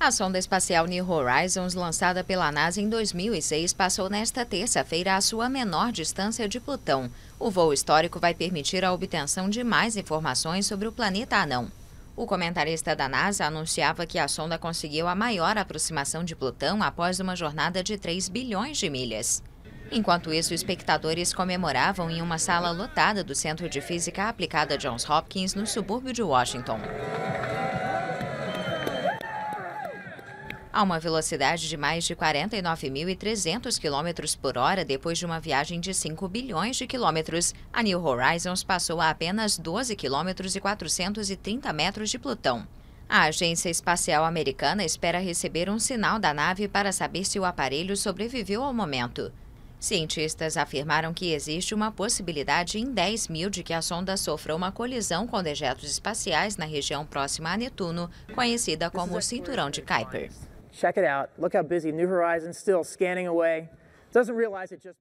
A sonda espacial New Horizons, lançada pela NASA em 2006, passou nesta terça-feira a sua menor distância de Plutão. O voo histórico vai permitir a obtenção de mais informações sobre o planeta anão. O comentarista da NASA anunciava que a sonda conseguiu a maior aproximação de Plutão após uma jornada de 3 bilhões de milhas. Enquanto isso, espectadores comemoravam em uma sala lotada do Centro de Física Aplicada Johns Hopkins, no subúrbio de Washington. a uma velocidade de mais de 49.300 km por hora depois de uma viagem de 5 bilhões de quilômetros. A New Horizons passou a apenas 12 km e 430 metros de Plutão. A Agência Espacial Americana espera receber um sinal da nave para saber se o aparelho sobreviveu ao momento. Cientistas afirmaram que existe uma possibilidade em 10 mil de que a sonda sofra uma colisão com dejetos espaciais na região próxima a Netuno, conhecida como o Cinturão de Kuiper. Check it out. Look how busy New Horizons still scanning away. Doesn't realize it just